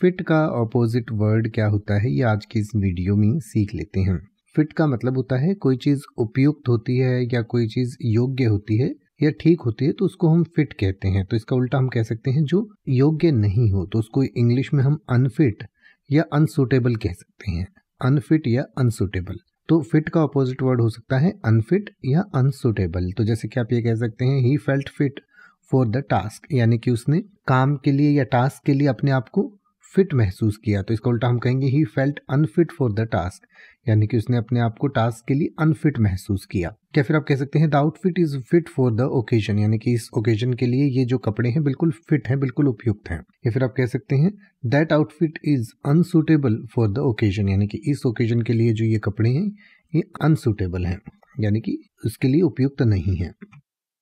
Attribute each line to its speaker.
Speaker 1: fit का opposite word क्या होता है ये आज की इस वीडियो में सीख लेते हैं फिट का मतलब होता है कोई चीज़ उपयुक्त होती है या कोई चीज़ योग्य होती है या ठीक होती है तो उसको हम फिट कहते हैं तो इसका उल्टा हम कह सकते हैं जो योग्य नहीं हो तो उसको इंग्लिश में हम अनफिट या अनसुटेबल कह सकते हैं अनफिट या अनसुटेबल तो फिट का ऑपोजिट वर्ड हो सकता है अनफिट या अनसुटेबल तो जैसे कि आप ये कह सकते हैं he felt fit for the task यानी कि उसने काम के लिए या टास्क के लिए अपने आप को फिट महसूस किया तो इसका उल्टा हम कहेंगे he felt unfit for the task यानी कि उसने अपने आप को टास्क के लिए अनफिट महसूस किया क्या फिर आप कह सकते हैं the outfit is fit for the occasion यानी कि इस ओकेजन के लिए ये जो कपड़े हैं बिल्कुल फिट हैं बिल्कुल उपयुक्त हैं या फिर आप कह सकते हैं that outfit is unsuitable for the occasion यानी कि इस ओकेजन के लिए जो ये कपड़े हैं ये अनसुटेबल हैं यानी कि उसके लिए उपयुक्त नहीं है